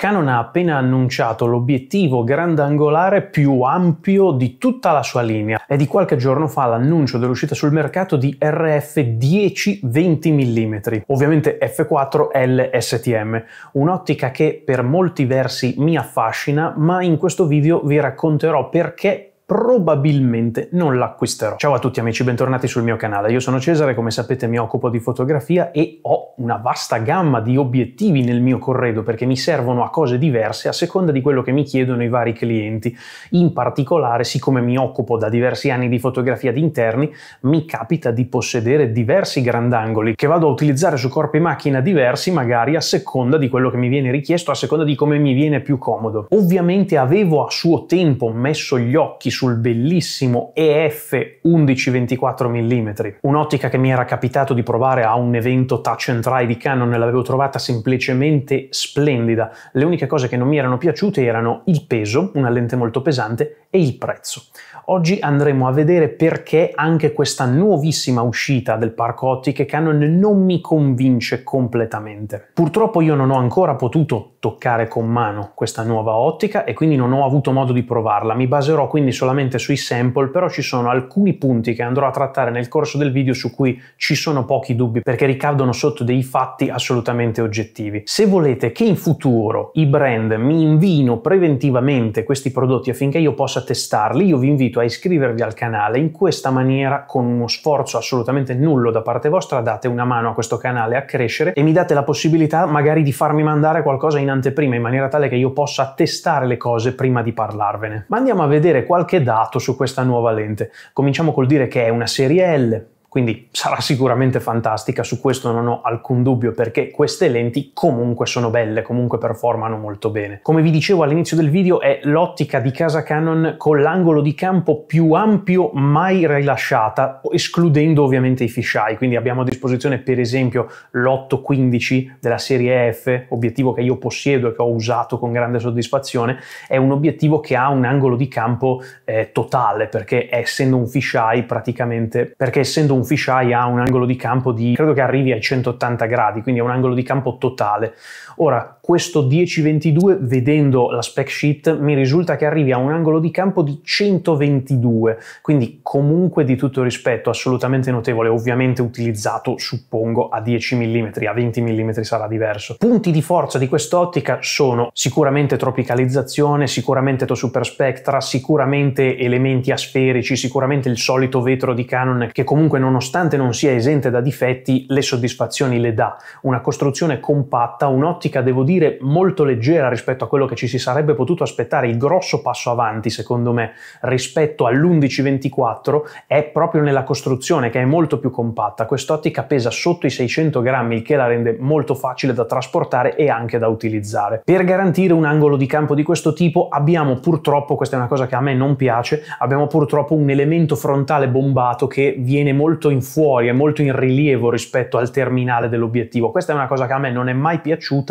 Canon ha appena annunciato l'obiettivo grandangolare più ampio di tutta la sua linea. È di qualche giorno fa l'annuncio dell'uscita sul mercato di RF 10-20 mm, ovviamente F4 LSTM, un'ottica che per molti versi mi affascina, ma in questo video vi racconterò perché probabilmente non l'acquisterò. Ciao a tutti amici, bentornati sul mio canale. Io sono Cesare, come sapete mi occupo di fotografia e ho una vasta gamma di obiettivi nel mio corredo perché mi servono a cose diverse a seconda di quello che mi chiedono i vari clienti. In particolare, siccome mi occupo da diversi anni di fotografia di interni, mi capita di possedere diversi grandangoli che vado a utilizzare su corpi macchina diversi magari a seconda di quello che mi viene richiesto, a seconda di come mi viene più comodo. Ovviamente avevo a suo tempo messo gli occhi sul bellissimo EF 1124 mm, un'ottica che mi era capitato di provare a un evento touch and try di Canon e l'avevo trovata semplicemente splendida. Le uniche cose che non mi erano piaciute erano il peso, una lente molto pesante, e il prezzo. Oggi andremo a vedere perché anche questa nuovissima uscita del parco ottiche Canon non mi convince completamente. Purtroppo io non ho ancora potuto toccare con mano questa nuova ottica e quindi non ho avuto modo di provarla, mi baserò quindi solamente solamente sui sample, però ci sono alcuni punti che andrò a trattare nel corso del video su cui ci sono pochi dubbi perché ricadono sotto dei fatti assolutamente oggettivi. Se volete che in futuro i brand mi invino preventivamente questi prodotti affinché io possa testarli, io vi invito a iscrivervi al canale. In questa maniera, con uno sforzo assolutamente nullo da parte vostra, date una mano a questo canale a crescere e mi date la possibilità magari di farmi mandare qualcosa in anteprima in maniera tale che io possa testare le cose prima di parlarvene. Ma andiamo a vedere qualche dato su questa nuova lente. Cominciamo col dire che è una serie L quindi sarà sicuramente fantastica, su questo non ho alcun dubbio perché queste lenti comunque sono belle, comunque performano molto bene. Come vi dicevo all'inizio del video è l'ottica di casa Canon con l'angolo di campo più ampio mai rilasciata, escludendo ovviamente i fisheye, quindi abbiamo a disposizione per esempio l'815 della serie F, obiettivo che io possiedo e che ho usato con grande soddisfazione, è un obiettivo che ha un angolo di campo eh, totale perché essendo un fisheye praticamente, perché essendo un un fisheye ha un angolo di campo di, credo che arrivi ai 180 gradi, quindi è un angolo di campo totale. Ora, questo 1022 vedendo la spec sheet, mi risulta che arrivi a un angolo di campo di 122, quindi comunque di tutto rispetto, assolutamente notevole, ovviamente utilizzato, suppongo, a 10 mm, a 20 mm sarà diverso. Punti di forza di quest'ottica sono sicuramente tropicalizzazione, sicuramente to super spectra, sicuramente elementi asferici, sicuramente il solito vetro di Canon che comunque nonostante non sia esente da difetti, le soddisfazioni le dà. Una costruzione compatta, un'ottica devo dire dire molto leggera rispetto a quello che ci si sarebbe potuto aspettare, il grosso passo avanti secondo me rispetto all'1124 è proprio nella costruzione che è molto più compatta, quest'ottica pesa sotto i 600 grammi il che la rende molto facile da trasportare e anche da utilizzare. Per garantire un angolo di campo di questo tipo abbiamo purtroppo, questa è una cosa che a me non piace, abbiamo purtroppo un elemento frontale bombato che viene molto in fuori, è molto in rilievo rispetto al terminale dell'obiettivo, questa è una cosa che a me non è mai piaciuta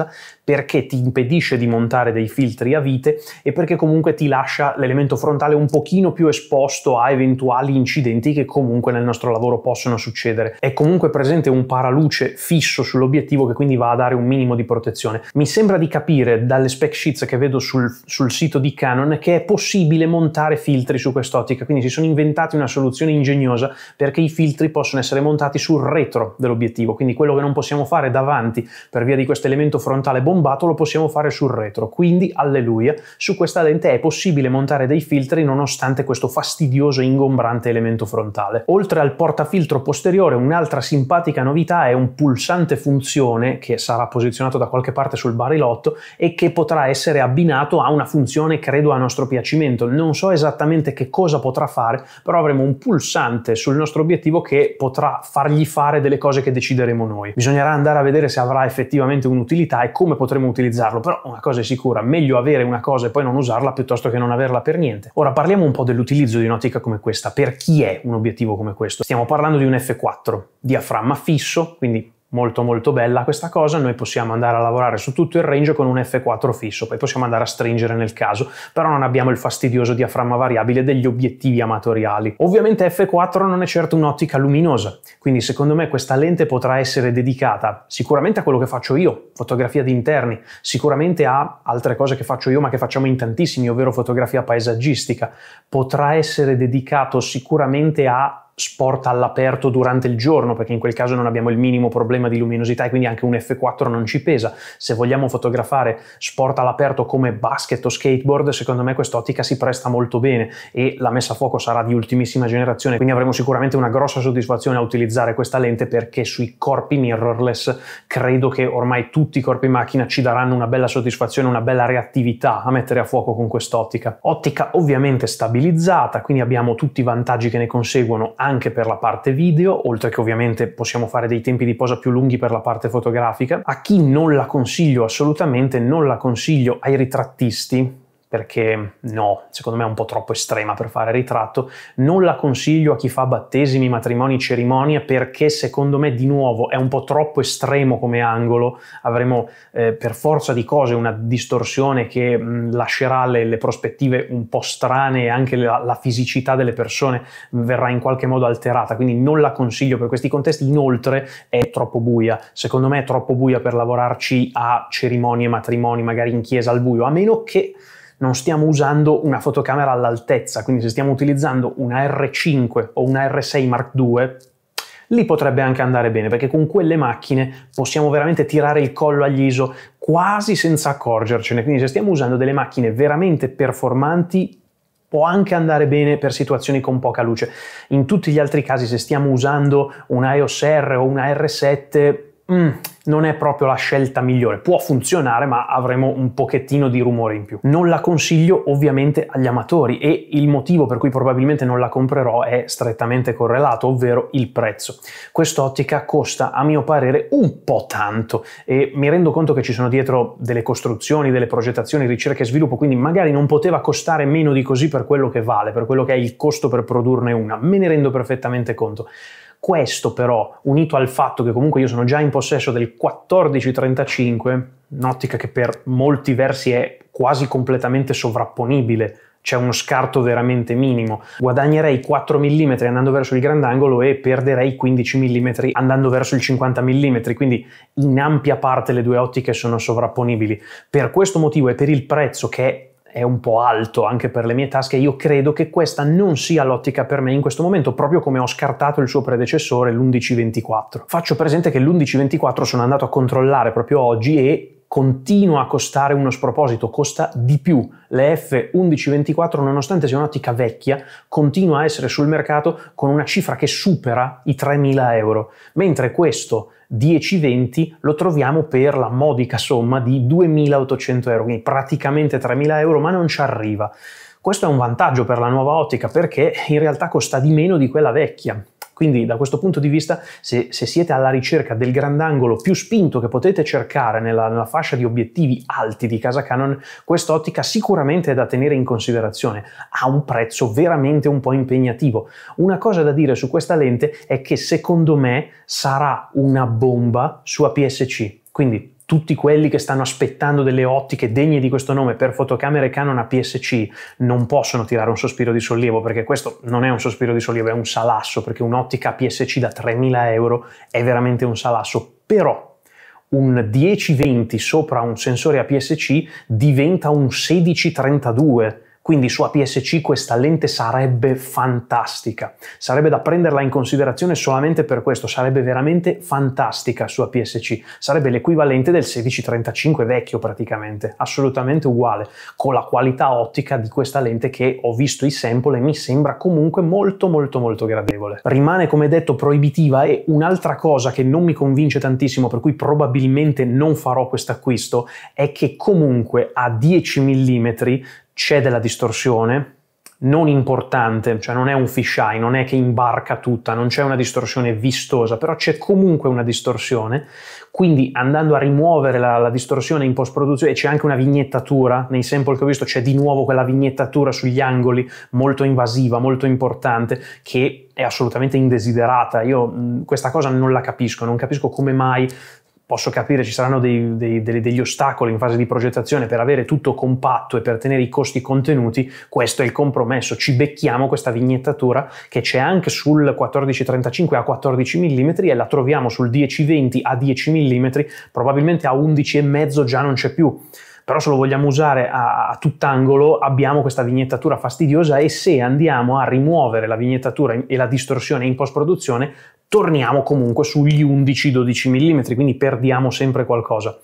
perché ti impedisce di montare dei filtri a vite e perché comunque ti lascia l'elemento frontale un pochino più esposto a eventuali incidenti che comunque nel nostro lavoro possono succedere. È comunque presente un paraluce fisso sull'obiettivo che quindi va a dare un minimo di protezione. Mi sembra di capire dalle spec sheets che vedo sul, sul sito di Canon che è possibile montare filtri su quest'ottica, quindi si sono inventati una soluzione ingegnosa perché i filtri possono essere montati sul retro dell'obiettivo, quindi quello che non possiamo fare davanti per via di questo elemento frontale bombato bombato lo possiamo fare sul retro, quindi alleluia, su questa lente è possibile montare dei filtri nonostante questo fastidioso e ingombrante elemento frontale. Oltre al portafiltro posteriore, un'altra simpatica novità è un pulsante funzione che sarà posizionato da qualche parte sul barilotto e che potrà essere abbinato a una funzione credo a nostro piacimento. Non so esattamente che cosa potrà fare, però avremo un pulsante sul nostro obiettivo che potrà fargli fare delle cose che decideremo noi. Bisognerà andare a vedere se avrà effettivamente un'utilità e come potrà potremo utilizzarlo, però una cosa è sicura, meglio avere una cosa e poi non usarla piuttosto che non averla per niente. Ora parliamo un po' dell'utilizzo di un'ottica come questa, per chi è un obiettivo come questo? Stiamo parlando di un F4, diaframma fisso, quindi molto molto bella questa cosa, noi possiamo andare a lavorare su tutto il range con un F4 fisso, poi possiamo andare a stringere nel caso, però non abbiamo il fastidioso diaframma variabile degli obiettivi amatoriali. Ovviamente F4 non è certo un'ottica luminosa, quindi secondo me questa lente potrà essere dedicata sicuramente a quello che faccio io, fotografia di interni, sicuramente a altre cose che faccio io ma che facciamo in tantissimi, ovvero fotografia paesaggistica, potrà essere dedicato sicuramente a sport all'aperto durante il giorno, perché in quel caso non abbiamo il minimo problema di luminosità e quindi anche un F4 non ci pesa. Se vogliamo fotografare sport all'aperto come basket o skateboard, secondo me quest'ottica si presta molto bene e la messa a fuoco sarà di ultimissima generazione, quindi avremo sicuramente una grossa soddisfazione a utilizzare questa lente perché sui corpi mirrorless credo che ormai tutti i corpi macchina ci daranno una bella soddisfazione, una bella reattività a mettere a fuoco con quest'ottica. Ottica ovviamente stabilizzata, quindi abbiamo tutti i vantaggi che ne conseguono anche per la parte video, oltre che ovviamente possiamo fare dei tempi di posa più lunghi per la parte fotografica. A chi non la consiglio assolutamente, non la consiglio ai ritrattisti, perché no, secondo me è un po' troppo estrema per fare ritratto, non la consiglio a chi fa battesimi, matrimoni, cerimonie, perché secondo me di nuovo è un po' troppo estremo come angolo, avremo eh, per forza di cose una distorsione che mh, mm, lascerà le, le, prospettive un po' strane e anche la, la fisicità delle persone verrà in qualche modo alterata, quindi non la consiglio per questi contesti, inoltre è troppo buia, secondo me è troppo buia per lavorarci a cerimonie, matrimoni, magari in chiesa al buio, a meno che non stiamo usando una fotocamera all'altezza, quindi se stiamo utilizzando una R5 o una R6 Mark II, lì potrebbe anche andare bene perché con quelle macchine possiamo veramente tirare il collo agli ISO quasi senza accorgercene, quindi se stiamo usando delle macchine veramente performanti può anche andare bene per situazioni con poca luce. In tutti gli altri casi se stiamo usando un iOS R o una R7 mm, non è proprio la scelta migliore. Può funzionare, ma avremo un pochettino di rumore in più. Non la consiglio ovviamente agli amatori e il motivo per cui probabilmente non la comprerò è strettamente correlato, ovvero il prezzo. Quest'ottica costa a mio parere un po' tanto e mi rendo conto che ci sono dietro delle costruzioni, delle progettazioni, ricerca e sviluppo, quindi magari non poteva costare meno di così per quello che vale, per quello che è il costo per produrne una. Me ne rendo perfettamente conto questo però, unito al fatto che comunque io sono già in possesso del 1435, un'ottica che per molti versi è quasi completamente sovrapponibile c'è uno scarto veramente minimo. Guadagnerei 4 mm andando verso il grandangolo e perderei 15 mm andando verso il 50 mm, quindi in ampia parte le due ottiche sono sovrapponibili. Per questo motivo e per il prezzo che è è un po' alto anche per le mie tasche, io credo che questa non sia l'ottica per me in questo momento, proprio come ho scartato il suo predecessore, l'1124. Faccio presente che l'1124 sono andato a controllare proprio oggi e continua a costare uno sproposito, costa di più. Le F1124, nonostante sia un'ottica vecchia, continua a essere sul mercato con una cifra che supera i 3.000 euro, mentre questo 1020 lo troviamo per la modica somma di 2.800 euro, quindi praticamente 3.000 euro, ma non ci arriva. Questo è un vantaggio per la nuova ottica perché in realtà costa di meno di quella vecchia. Quindi da questo punto di vista, se, se siete alla ricerca del grandangolo più spinto che potete cercare nella, nella fascia di obiettivi alti di casa Canon, quest'ottica sicuramente è da tenere in considerazione. Ha un prezzo veramente un po' impegnativo. Una cosa da dire su questa lente è che secondo me sarà una bomba su APS-C. Quindi tutti quelli che stanno aspettando delle ottiche degne di questo nome per fotocamere Canon APS-C non possono tirare un sospiro di sollievo perché questo non è un sospiro di sollievo, è un salasso perché un'ottica APS-C da 3.000 euro è veramente un salasso, però un 10-20 sopra un sensore APS-C diventa un 16-32 quindi su APS-C questa lente sarebbe fantastica. Sarebbe da prenderla in considerazione solamente per questo, sarebbe veramente fantastica su APS-C. Sarebbe l'equivalente del 1635 vecchio praticamente, assolutamente uguale, con la qualità ottica di questa lente che ho visto i sample e mi sembra comunque molto molto molto gradevole. Rimane come detto proibitiva e un'altra cosa che non mi convince tantissimo, per cui probabilmente non farò questo acquisto, è che comunque a 10 mm c'è della distorsione, non importante, cioè non è un fisheye, non è che imbarca tutta, non c'è una distorsione vistosa, però c'è comunque una distorsione, quindi andando a rimuovere la, la distorsione in post-produzione, c'è anche una vignettatura, nei sample che ho visto c'è di nuovo quella vignettatura sugli angoli, molto invasiva, molto importante, che è assolutamente indesiderata, io mh, questa cosa non la capisco, non capisco come mai posso capire ci saranno dei, dei, dei, degli ostacoli in fase di progettazione per avere tutto compatto e per tenere i costi contenuti, questo è il compromesso. Ci becchiamo questa vignettatura che c'è anche sul 1435 a 14 mm e la troviamo sul 1020 a 10 mm, probabilmente a 11,5 già non c'è più però se lo vogliamo usare a, a, tutt'angolo abbiamo questa vignettatura fastidiosa e se andiamo a rimuovere la vignettatura e la distorsione in post-produzione torniamo comunque sugli 11-12 mm, quindi perdiamo sempre qualcosa.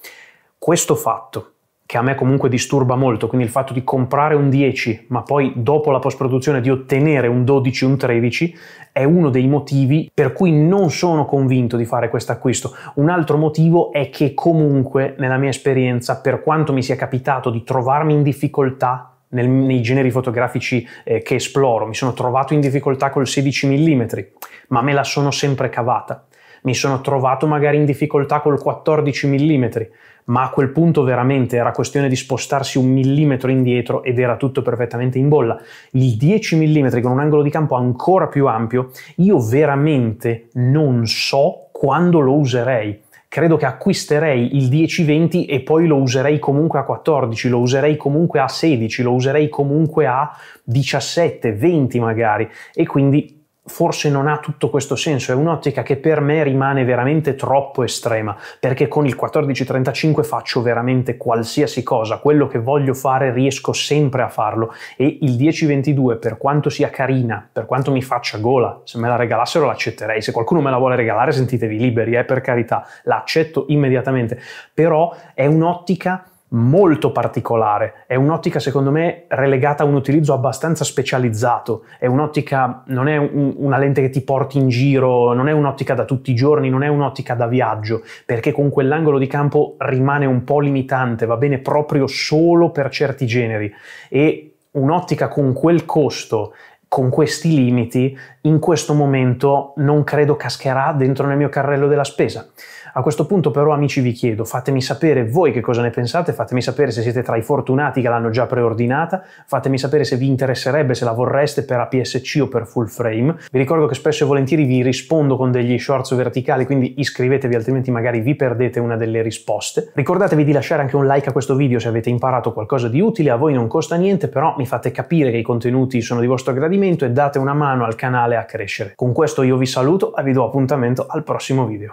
Questo fatto, che a me comunque disturba molto, quindi il fatto di comprare un 10 ma poi dopo la post produzione di ottenere un 12, un 13, è uno dei motivi per cui non sono convinto di fare questo acquisto. Un altro motivo è che comunque nella mia esperienza, per quanto mi sia capitato di trovarmi in difficoltà nel, nei generi fotografici eh, che esploro, mi sono trovato in difficoltà col 16 mm, ma me la sono sempre cavata. Mi sono trovato magari in difficoltà col 14 mm, ma a quel punto veramente era questione di spostarsi un millimetro indietro ed era tutto perfettamente in bolla. Il 10 mm con un angolo di campo ancora più ampio, io veramente non so quando lo userei credo che acquisterei il 10-20 e poi lo userei comunque a 14, lo userei comunque a 16, lo userei comunque a 17, 20 magari e quindi forse non ha tutto questo senso, è un'ottica che per me rimane veramente troppo estrema, perché con il 1435 faccio veramente qualsiasi cosa, quello che voglio fare riesco sempre a farlo e il 1022 per quanto sia carina, per quanto mi faccia gola, se me la regalassero l'accetterei, se qualcuno me la vuole regalare sentitevi liberi, eh, per carità, l'accetto immediatamente, però è un'ottica molto particolare, è un'ottica secondo me relegata a un utilizzo abbastanza specializzato, è un'ottica, non è un, una lente che ti porti in giro, non è un'ottica da tutti i giorni, non è un'ottica da viaggio, perché con quell'angolo di campo rimane un po' limitante, va bene proprio solo per certi generi e un'ottica con quel costo con questi limiti, in questo momento non credo cascherà dentro nel mio carrello della spesa. A questo punto però amici vi chiedo, fatemi sapere voi che cosa ne pensate, fatemi sapere se siete tra i fortunati che l'hanno già preordinata, fatemi sapere se vi interesserebbe, se la vorreste per APS-C o per full frame. Vi ricordo che spesso e volentieri vi rispondo con degli shorts verticali, quindi iscrivetevi altrimenti magari vi perdete una delle risposte. Ricordatevi di lasciare anche un like a questo video se avete imparato qualcosa di utile, a voi non costa niente, però mi fate capire che i contenuti sono di vostro gradimento e date una mano al canale a crescere. Con questo io vi saluto e vi do appuntamento al prossimo video.